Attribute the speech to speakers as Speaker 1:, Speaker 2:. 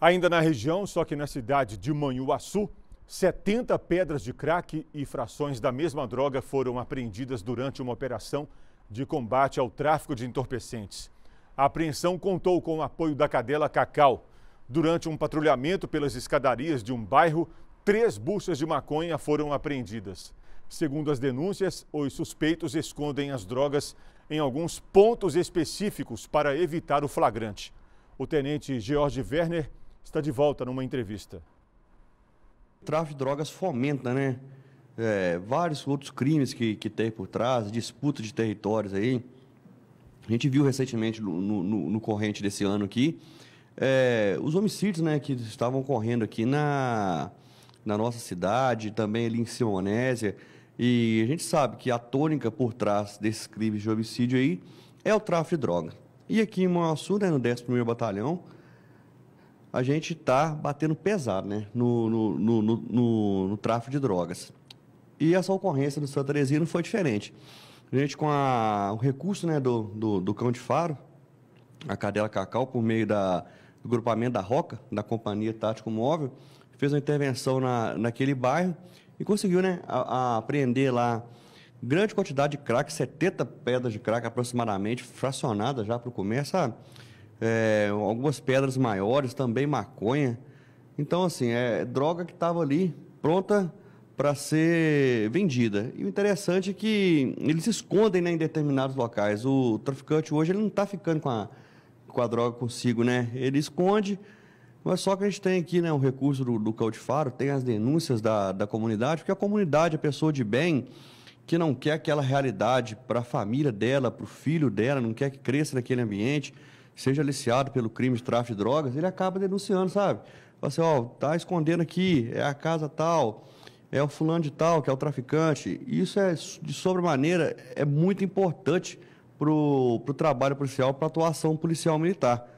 Speaker 1: Ainda na região, só que na cidade de Manhuaçu, 70 pedras de crack e frações da mesma droga foram apreendidas durante uma operação de combate ao tráfico de entorpecentes. A apreensão contou com o apoio da cadela Cacau. Durante um patrulhamento pelas escadarias de um bairro, três buchas de maconha foram apreendidas. Segundo as denúncias, os suspeitos escondem as drogas em alguns pontos específicos para evitar o flagrante. O tenente George Werner está de volta numa entrevista.
Speaker 2: O tráfico de drogas fomenta, né? É, vários outros crimes que, que tem por trás, disputa de territórios aí. A gente viu recentemente no, no, no corrente desse ano aqui é, os homicídios né, que estavam correndo aqui na, na nossa cidade, também ali em Simonésia. E a gente sabe que a tônica por trás desses crimes de homicídio aí é o tráfico de droga. E aqui em Moaçu, né, no 11º Batalhão, a gente está batendo pesado né? No no, no, no, no, tráfico de drogas. E essa ocorrência no Santa Teresina foi diferente. A gente, com a, o recurso né, do, do, do Cão de Faro, a Cadela Cacau, por meio da, do grupamento da Roca, da Companhia Tático Móvel, fez uma intervenção na, naquele bairro e conseguiu né, a, a apreender lá grande quantidade de crack, 70 pedras de crack aproximadamente, fracionadas já para o comércio é, algumas pedras maiores, também maconha. Então, assim, é droga que estava ali pronta para ser vendida. E o interessante é que eles escondem né, em determinados locais. O traficante hoje ele não está ficando com a, com a droga consigo, né? Ele esconde, mas só que a gente tem aqui né, o um recurso do, do tem as denúncias da, da comunidade, porque a comunidade, a é pessoa de bem, que não quer aquela realidade para a família dela, para o filho dela, não quer que cresça naquele ambiente seja aliciado pelo crime de tráfico de drogas, ele acaba denunciando, sabe? Fala assim, ó, tá escondendo aqui, é a casa tal, é o fulano de tal, que é o traficante. Isso é, de sobremaneira, é muito importante para o trabalho policial, para a atuação policial militar.